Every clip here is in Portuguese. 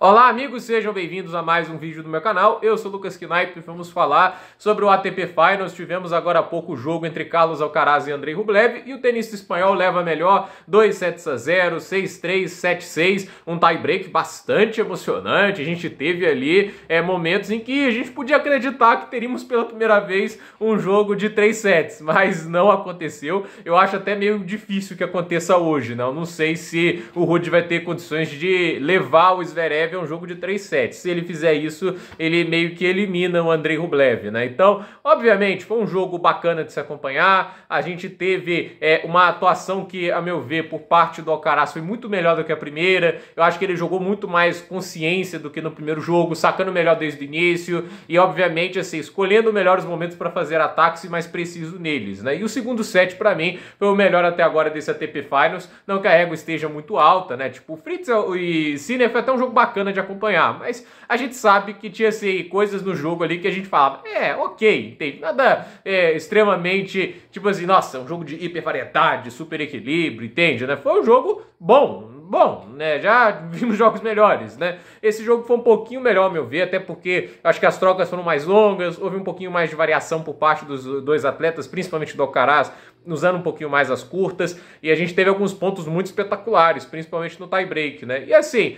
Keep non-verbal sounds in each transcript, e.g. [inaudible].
Olá amigos, sejam bem-vindos a mais um vídeo do meu canal, eu sou Lucas Knaip e vamos falar sobre o ATP Finals, tivemos agora há pouco o jogo entre Carlos Alcaraz e Andrei Rublev e o tenista espanhol leva melhor 2 sets a 0, 6-3, 7-6, um tie break bastante emocionante, a gente teve ali é, momentos em que a gente podia acreditar que teríamos pela primeira vez um jogo de 3 sets, [laughs] mas não aconteceu, eu acho até meio difícil que aconteça hoje, né? eu não sei se o Rude vai ter condições de levar o Zverev Rublev é um jogo de 3 sets. Se ele fizer isso, ele meio que elimina o Andrei Rublev, né? Então, obviamente, foi um jogo bacana de se acompanhar. A gente teve é, uma atuação que, a meu ver, por parte do Alcaraz foi muito melhor do que a primeira. Eu acho que ele jogou muito mais consciência do que no primeiro jogo, sacando melhor desde o início e, obviamente, assim, escolhendo melhores momentos para fazer ataques e mais preciso neles, né? E o segundo set, para mim, foi o melhor até agora desse ATP Finals. Não que a ego esteja muito alta, né? Tipo, Fritz e Sinner foi é até um jogo bacana bacana de acompanhar, mas a gente sabe que tinha assim, coisas no jogo ali que a gente falava, é, ok, entende? Nada é, extremamente, tipo assim, nossa, um jogo de hipervariedade, super equilíbrio, entende? Né? Foi um jogo bom, bom, né? Já [laughs] vimos jogos melhores, né? Esse jogo foi um pouquinho melhor, ao meu ver, até porque acho que as trocas foram mais longas, houve um pouquinho mais de variação por parte dos dois atletas, principalmente do Alcaraz, usando um pouquinho mais as curtas, e a gente teve alguns pontos muito espetaculares, principalmente no tie-break, né? E assim,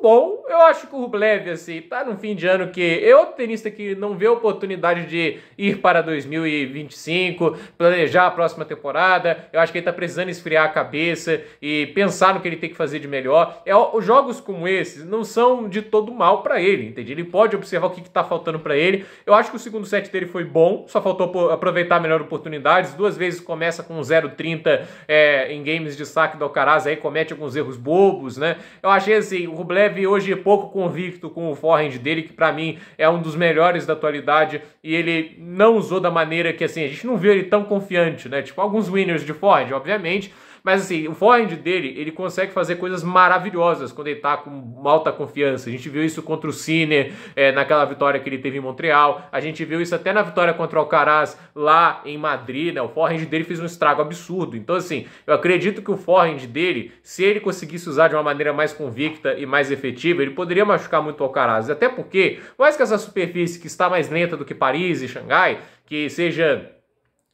bom. Eu acho que o Rublev, assim, tá num fim de ano que eu, tenista que não vê oportunidade de ir para 2025, planejar a próxima temporada, eu acho que ele tá precisando esfriar a cabeça e pensar no que ele tem que fazer de melhor. É, jogos como esses não são de todo mal para ele, entende? Ele pode observar o que, que tá faltando para ele. Eu acho que o segundo set dele foi bom, só faltou aproveitar melhor oportunidades. Duas vezes começa com 0,30 é, em games de saque do Alcaraz, aí comete alguns erros bobos, né? Eu achei assim, o Rublev Medvedev hoje é pouco convicto com o forehand dele, que para mim é um dos melhores da atualidade, e ele não usou da maneira que assim, a gente não viu ele tão confiante, né? Tipo, alguns winners de forehand, obviamente, mas assim, o forehand dele, ele consegue fazer coisas maravilhosas quando ele tá com alta confiança. A gente viu isso contra o Cine é, naquela vitória que ele teve em Montreal. A gente viu isso até na vitória contra o Alcaraz lá em Madrid, né? O forehand dele fez um estrago absurdo. Então assim, eu acredito que o forehand dele, se ele conseguisse usar de uma maneira mais convicta e mais efetiva, ele poderia machucar muito o Alcaraz. Até porque, mais que essa superfície que está mais lenta do que Paris e Xangai, que seja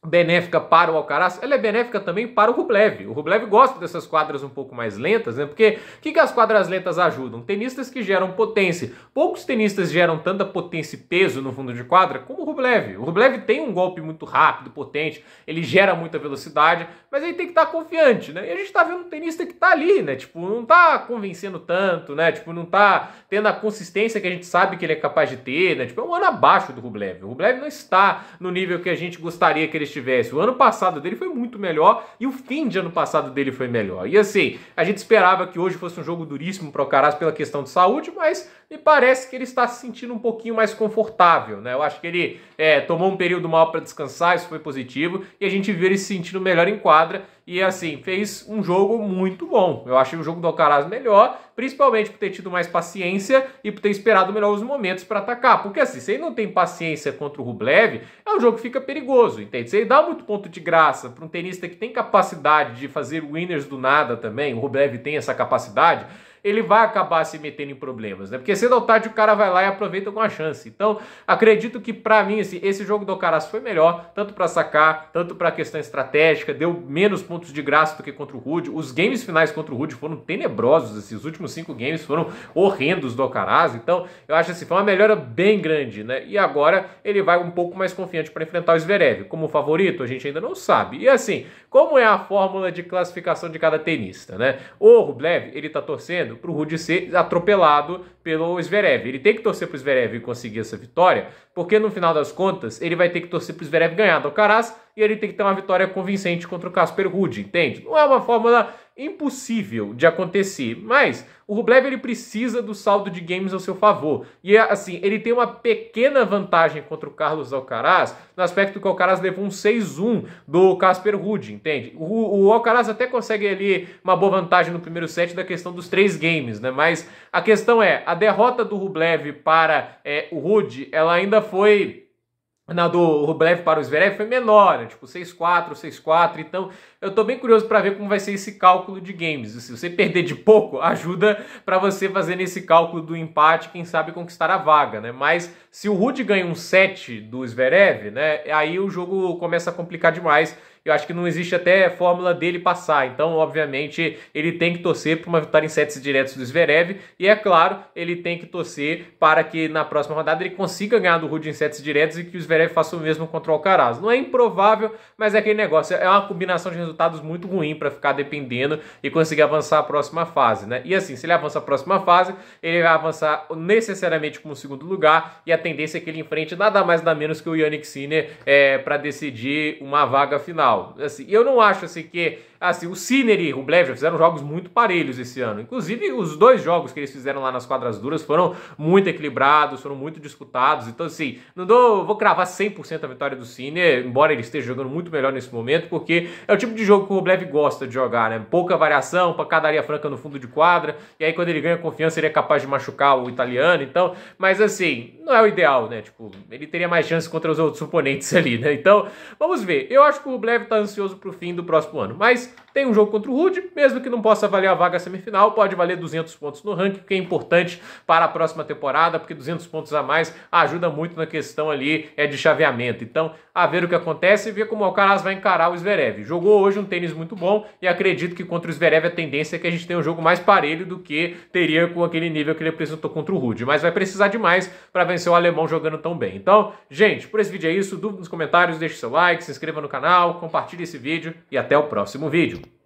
benéfica para o Alcaraz, ela é benéfica também para o Rublev. O Rublev gosta dessas quadras um pouco mais lentas, né? Porque o que, que as quadras lentas ajudam? Tenistas que geram potência. Poucos tenistas geram tanta potência e peso no fundo de quadra como o Rublev. O Rublev tem um golpe muito rápido, potente, ele gera muita velocidade, mas ele tem que estar tá confiante, né? E a gente está vendo um tenista que está ali, né? Tipo, não está convencendo tanto, né? Tipo, não está tendo a consistência que a gente sabe que ele é capaz de ter, né? Tipo, é um ano abaixo do Rublev. O Rublev não está no nível que a gente gostaria que ele estivesse estivesse. O ano passado dele foi muito melhor e o fim de ano passado dele foi melhor. E assim, a gente esperava que hoje fosse um jogo duríssimo para o Caras pela questão de saúde, mas me parece que ele está se sentindo um pouquinho mais confortável, né? Eu acho que ele é, tomou um período mal para descansar, isso foi positivo, e a gente vê ele se sentindo melhor em quadra. E assim, fez um jogo muito bom. Eu achei o jogo do Alcaraz melhor, principalmente por ter tido mais paciência e por ter esperado melhor os momentos para atacar. Porque assim, se ele não tem paciência contra o Rublev, é um jogo que fica perigoso, entende? Se ele dá muito ponto de graça para um tenista que tem capacidade de fazer winners do nada também, o Rublev tem essa capacidade, ele vai acabar se metendo em problemas, né? Porque cedo ou tarde o cara vai lá e aproveita alguma chance. Então, acredito que para mim assim, esse jogo do Alcaraz foi melhor, tanto para sacar, tanto para questão estratégica, deu menos pontos de graça do que contra o Rude. Os games finais contra o Rude foram tenebrosos, esses últimos cinco games foram horrendos do Alcaraz. Então, eu acho assim, foi uma melhora bem grande, né? E agora ele vai um pouco mais confiante para enfrentar o Zverev. Como favorito, a gente ainda não sabe. E assim, como é a fórmula de classificação de cada tenista, né? O Rublev, ele tá torcendo para o Rude ser atropelado pelo Zverev. Ele tem que torcer para o Zverev conseguir essa vitória, porque no final das contas ele vai ter que torcer para o Zverev ganhar do então, Alcaraz e ele tem que ter uma vitória convincente contra o Casper Ruud, entende? Não é uma fórmula impossível de acontecer, mas o Rublev ele precisa do saldo de games ao seu favor. E assim, ele tem uma pequena vantagem contra o Carlos Alcaraz, no aspecto que o Alcaraz levou um 6-1 do Casper Ruud, entende? O, o Alcaraz até consegue ali uma boa vantagem no primeiro set da questão dos três games, né? Mas a questão é, a derrota do Rublev para é, o Ruud, ela ainda foi na do Rublev para o Zverev foi menor, né? tipo 6-4, 6-4. Então, eu estou bem curioso para ver como vai ser esse cálculo de games. Se você perder de pouco, [laughs] ajuda para você fazer nesse cálculo do empate, quem sabe conquistar a vaga, né? Mas se o Rude ganha um 7 do Zverev, né, aí o jogo começa a complicar demais eu acho que não existe até fórmula dele passar. Então, obviamente, ele tem que torcer para uma vitória em sets diretos do Zverev. E, é claro, ele tem que torcer para que na próxima rodada ele consiga ganhar do Rude em sets diretos e que o Zverev faça o mesmo contra o Alcaraz. Não é improvável, mas é aquele negócio. É uma combinação de resultados muito ruim para ficar dependendo e conseguir avançar a próxima fase, né? E assim, se ele avança a próxima fase, ele vai avançar necessariamente como segundo lugar e a tendência é que ele enfrente nada mais nada menos que o Yannick Sinner é, para decidir uma vaga final legal. Assim, eu não acho assim que assim, o Sinner e o Blev já fizeram jogos muito parelhos esse ano. Inclusive, os dois jogos que eles fizeram lá nas quadras duras foram muito equilibrados, foram muito disputados. Então, assim, não dou, vou cravar 100% a vitória do Sinner, embora ele esteja jogando muito melhor nesse momento, porque é o tipo de jogo que o Blev gosta de jogar, né? Pouca variação, pancadaria franca no fundo de quadra, e aí quando ele ganha confiança, ele é capaz de machucar o italiano, então, mas assim, não é o ideal, né? Tipo, ele teria mais chance contra os outros oponentes [laughs] ali, né? Então, vamos ver. Eu acho que o Blev estar tá ansioso para o fim do próximo ano. Mas tem um jogo contra o Rude, mesmo que não possa valer a vaga semifinal, pode valer 200 pontos no ranking, que é importante para a próxima temporada, porque 200 pontos a mais ajuda muito na questão ali é de chaveamento. Então, a ver o que acontece e ver como o Alcaraz vai encarar o Zverev. Jogou hoje um tênis muito bom e acredito que contra o Zverev a tendência é que a gente tenha um jogo mais parelho do que teria com aquele nível que ele apresentou contra o Rude, mas vai precisar demais para vencer o alemão jogando tão bem. Então, gente, por esse vídeo é isso, dúvida nos comentários, deixe seu like, se inscreva no canal, compartilhe esse vídeo e até o próximo vídeo.